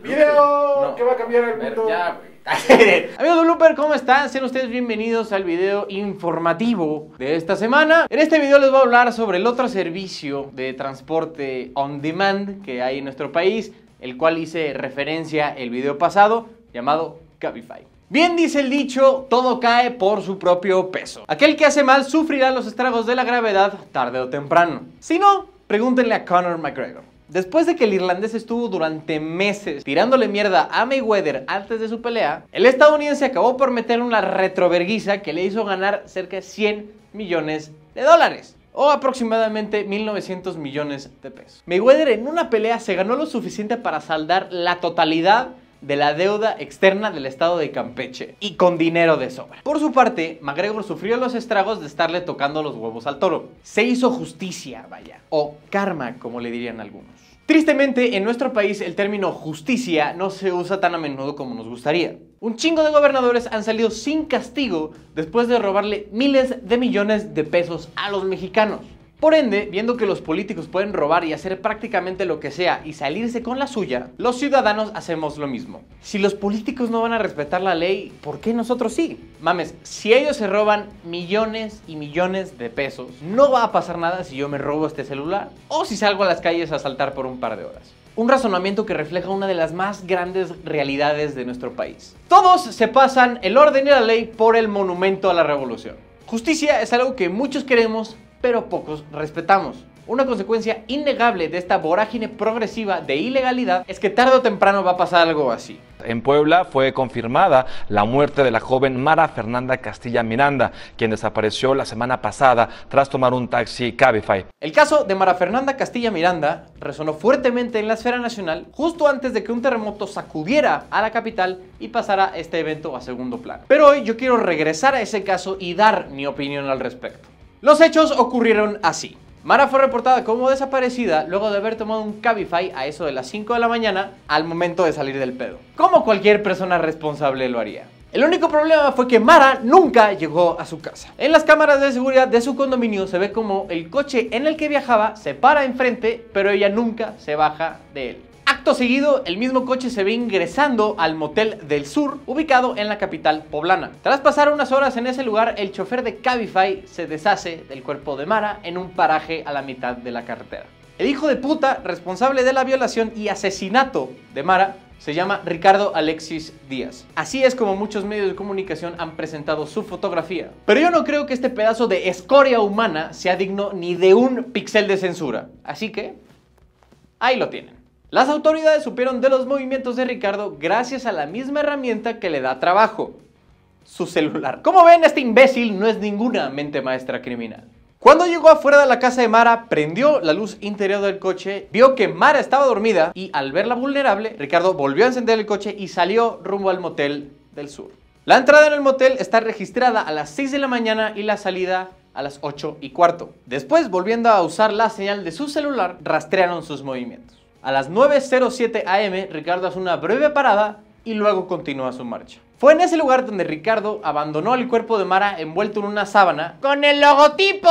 Video que va a cambiar el mundo. Amigos de Blooper, ¿cómo están? Sean ustedes bienvenidos al video informativo de esta semana. En este video les voy a hablar sobre el otro servicio de transporte on demand que hay en nuestro país, el cual hice referencia el video pasado, llamado Cabify. Bien dice el dicho, todo cae por su propio peso. Aquel que hace mal sufrirá los estragos de la gravedad tarde o temprano. Si no, pregúntenle a Conor McGregor. Después de que el irlandés estuvo durante meses tirándole mierda a Mayweather antes de su pelea, el estadounidense acabó por meter una retroverguisa que le hizo ganar cerca de 100 millones de dólares o aproximadamente 1.900 millones de pesos. Mayweather en una pelea se ganó lo suficiente para saldar la totalidad de la deuda externa del estado de Campeche y con dinero de sobra. Por su parte, McGregor sufrió los estragos de estarle tocando los huevos al toro. Se hizo justicia, vaya, o karma, como le dirían algunos. Tristemente, en nuestro país el término justicia no se usa tan a menudo como nos gustaría. Un chingo de gobernadores han salido sin castigo después de robarle miles de millones de pesos a los mexicanos. Por ende, viendo que los políticos pueden robar y hacer prácticamente lo que sea y salirse con la suya, los ciudadanos hacemos lo mismo. Si los políticos no van a respetar la ley, ¿por qué nosotros sí? Mames, si ellos se roban millones y millones de pesos, no va a pasar nada si yo me robo este celular o si salgo a las calles a saltar por un par de horas. Un razonamiento que refleja una de las más grandes realidades de nuestro país. Todos se pasan el orden y la ley por el monumento a la revolución. Justicia es algo que muchos queremos, pero pocos respetamos. Una consecuencia innegable de esta vorágine progresiva de ilegalidad es que tarde o temprano va a pasar algo así. En Puebla fue confirmada la muerte de la joven Mara Fernanda Castilla Miranda, quien desapareció la semana pasada tras tomar un taxi Cabify. El caso de Mara Fernanda Castilla Miranda resonó fuertemente en la esfera nacional justo antes de que un terremoto sacudiera a la capital y pasara este evento a segundo plano. Pero hoy yo quiero regresar a ese caso y dar mi opinión al respecto. Los hechos ocurrieron así. Mara fue reportada como desaparecida luego de haber tomado un Cabify a eso de las 5 de la mañana al momento de salir del pedo. Como cualquier persona responsable lo haría. El único problema fue que Mara nunca llegó a su casa. En las cámaras de seguridad de su condominio se ve como el coche en el que viajaba se para enfrente, pero ella nunca se baja de él. Acto seguido, el mismo coche se ve ingresando al motel del sur, ubicado en la capital poblana. Tras pasar unas horas en ese lugar, el chofer de Cabify se deshace del cuerpo de Mara en un paraje a la mitad de la carretera. El hijo de puta responsable de la violación y asesinato de Mara se llama Ricardo Alexis Díaz. Así es como muchos medios de comunicación han presentado su fotografía. Pero yo no creo que este pedazo de escoria humana sea digno ni de un pixel de censura. Así que, ahí lo tienen. Las autoridades supieron de los movimientos de Ricardo gracias a la misma herramienta que le da trabajo, su celular. Como ven, este imbécil no es ninguna mente maestra criminal. Cuando llegó afuera de la casa de Mara, prendió la luz interior del coche, vio que Mara estaba dormida y al verla vulnerable, Ricardo volvió a encender el coche y salió rumbo al motel del sur. La entrada en el motel está registrada a las 6 de la mañana y la salida a las 8 y cuarto. Después, volviendo a usar la señal de su celular, rastrearon sus movimientos. A las 9.07 am, Ricardo hace una breve parada y luego continúa su marcha. Fue en ese lugar donde Ricardo abandonó el cuerpo de Mara envuelto en una sábana con el logotipo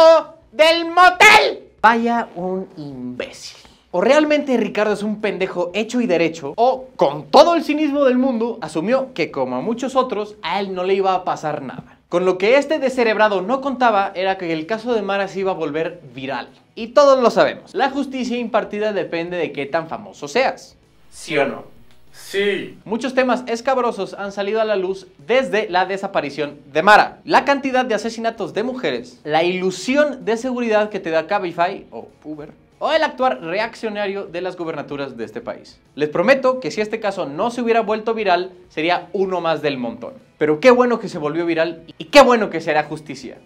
del motel. Vaya un imbécil. O realmente Ricardo es un pendejo hecho y derecho, o con todo el cinismo del mundo asumió que como a muchos otros, a él no le iba a pasar nada. Con lo que este descerebrado no contaba era que el caso de Mara se iba a volver viral. Y todos lo sabemos, la justicia impartida depende de qué tan famoso seas. ¿Sí o no? Sí. Muchos temas escabrosos han salido a la luz desde la desaparición de Mara. La cantidad de asesinatos de mujeres, la ilusión de seguridad que te da Cabify o Uber, o el actuar reaccionario de las gubernaturas de este país. Les prometo que si este caso no se hubiera vuelto viral, sería uno más del montón. Pero qué bueno que se volvió viral y qué bueno que será justicia.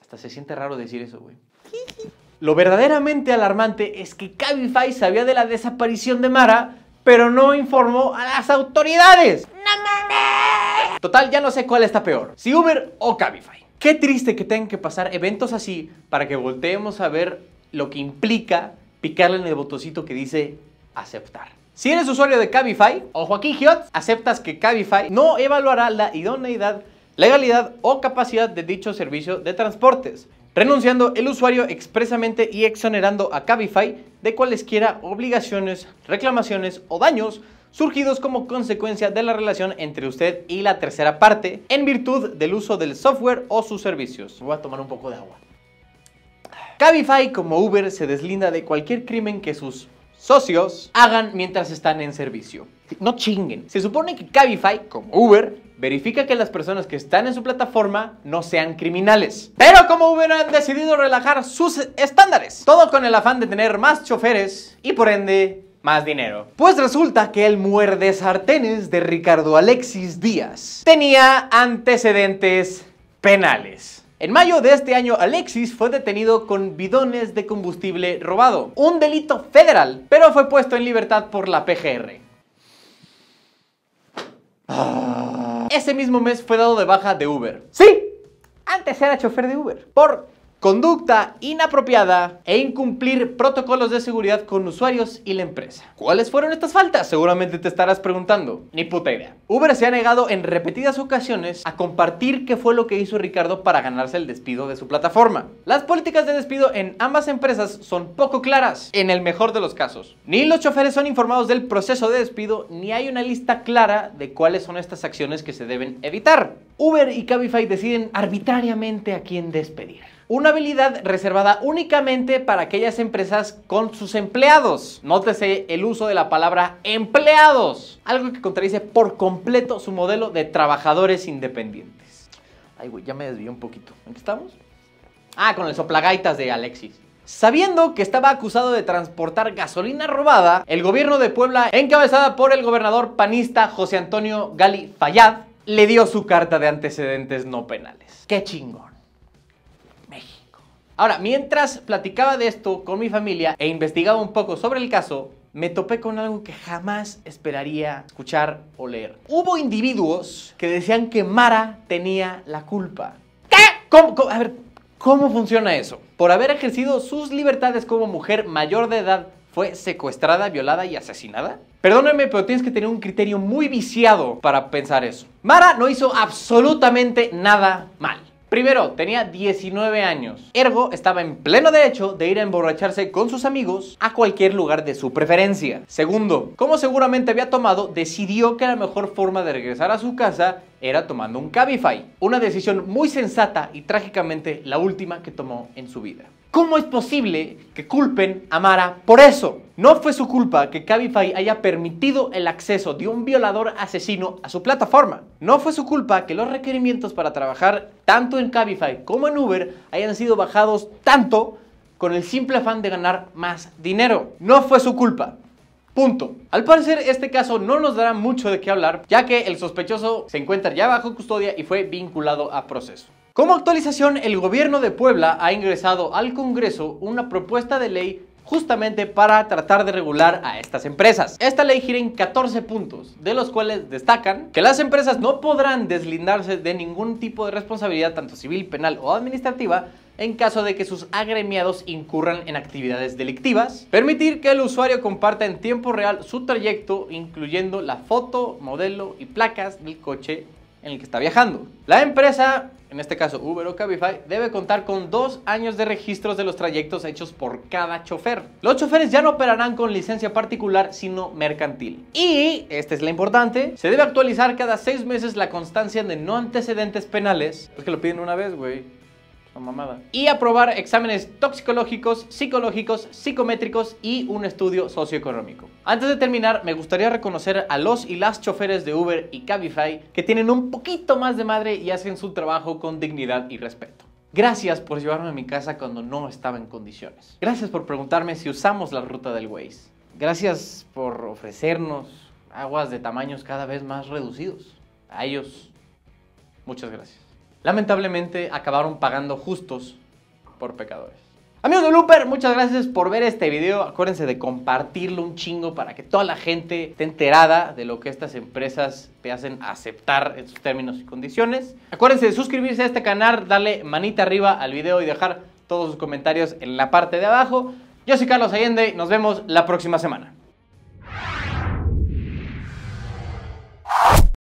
Hasta se siente raro decir eso, güey. Lo verdaderamente alarmante es que Cabify sabía de la desaparición de Mara, pero no informó a las autoridades. ¡No mames! Total, ya no sé cuál está peor, si Uber o Cabify. Qué triste que tengan que pasar eventos así para que volteemos a ver lo que implica picarle en el botoncito que dice aceptar. Si eres usuario de Cabify o Joaquín Giots, aceptas que Cabify no evaluará la idoneidad, legalidad o capacidad de dicho servicio de transportes, renunciando el usuario expresamente y exonerando a Cabify de cualesquiera obligaciones, reclamaciones o daños surgidos como consecuencia de la relación entre usted y la tercera parte en virtud del uso del software o sus servicios. Voy a tomar un poco de agua. Cabify como Uber se deslinda de cualquier crimen que sus socios hagan mientras están en servicio. No chinguen. Se supone que Cabify, como Uber, verifica que las personas que están en su plataforma no sean criminales. Pero como Uber han decidido relajar sus estándares, todo con el afán de tener más choferes y por ende más dinero. Pues resulta que el muerde sartenes de Ricardo Alexis Díaz tenía antecedentes penales. En mayo de este año, Alexis fue detenido con bidones de combustible robado, un delito federal, pero fue puesto en libertad por la PGR. Ah. Ese mismo mes fue dado de baja de Uber. Sí, antes era chofer de Uber. Por conducta inapropiada e incumplir protocolos de seguridad con usuarios y la empresa. ¿Cuáles fueron estas faltas? Seguramente te estarás preguntando. Ni puta idea. Uber se ha negado en repetidas ocasiones a compartir qué fue lo que hizo Ricardo para ganarse el despido de su plataforma. Las políticas de despido en ambas empresas son poco claras, en el mejor de los casos. Ni los choferes son informados del proceso de despido, ni hay una lista clara de cuáles son estas acciones que se deben evitar. Uber y Cabify deciden arbitrariamente a quién despedir una habilidad reservada únicamente para aquellas empresas con sus empleados. Nótese el uso de la palabra empleados, algo que contradice por completo su modelo de trabajadores independientes. Ay, güey, ya me desvié un poquito. ¿En qué estamos? Ah, con el soplagaitas de Alexis. Sabiendo que estaba acusado de transportar gasolina robada, el gobierno de Puebla, encabezada por el gobernador panista José Antonio Gali Fallad le dio su carta de antecedentes no penales. ¡Qué chingón! Ahora, mientras platicaba de esto con mi familia e investigaba un poco sobre el caso, me topé con algo que jamás esperaría escuchar o leer. Hubo individuos que decían que Mara tenía la culpa. ¿Qué? ¿Cómo, A ver, ¿cómo funciona eso? Por haber ejercido sus libertades como mujer mayor de edad, fue secuestrada, violada y asesinada? Perdóname, pero tienes que tener un criterio muy viciado para pensar eso. Mara no hizo absolutamente nada mal. Primero, tenía 19 años. Ergo, estaba en pleno derecho de ir a emborracharse con sus amigos a cualquier lugar de su preferencia. Segundo, como seguramente había tomado, decidió que la mejor forma de regresar a su casa era tomando un Cabify. Una decisión muy sensata y trágicamente la última que tomó en su vida. ¿Cómo es posible que culpen a Mara por eso? No fue su culpa que Cabify haya permitido el acceso de un violador asesino a su plataforma. No fue su culpa que los requerimientos para trabajar tanto en Cabify como en Uber hayan sido bajados tanto con el simple afán de ganar más dinero. No fue su culpa. Punto. Al parecer este caso no nos dará mucho de qué hablar, ya que el sospechoso se encuentra ya bajo custodia y fue vinculado a proceso. Como actualización, el gobierno de Puebla ha ingresado al Congreso una propuesta de ley justamente para tratar de regular a estas empresas. Esta ley gira en 14 puntos, de los cuales destacan que las empresas no podrán deslindarse de ningún tipo de responsabilidad, tanto civil, penal o administrativa, en caso de que sus agremiados incurran en actividades delictivas, permitir que el usuario comparta en tiempo real su trayecto, incluyendo la foto, modelo y placas del coche en el que está viajando. La empresa en este caso Uber o Cabify, debe contar con dos años de registros de los trayectos hechos por cada chofer. Los choferes ya no operarán con licencia particular, sino mercantil. Y, esta es la importante, se debe actualizar cada seis meses la constancia de no antecedentes penales. Es que lo piden una vez, güey mamada. Y aprobar exámenes toxicológicos, psicológicos, psicométricos y un estudio socioeconómico. Antes de terminar, me gustaría reconocer a los y las choferes de Uber y Cabify que tienen un poquito más de madre y hacen su trabajo con dignidad y respeto. Gracias por llevarme a mi casa cuando no estaba en condiciones. Gracias por preguntarme si usamos la ruta del Waze. Gracias por ofrecernos aguas de tamaños cada vez más reducidos. A ellos, muchas gracias lamentablemente acabaron pagando justos por pecadores. Amigos de Looper, muchas gracias por ver este video. Acuérdense de compartirlo un chingo para que toda la gente esté enterada de lo que estas empresas te hacen aceptar en sus términos y condiciones. Acuérdense de suscribirse a este canal, darle manita arriba al video y dejar todos sus comentarios en la parte de abajo. Yo soy Carlos Allende, nos vemos la próxima semana.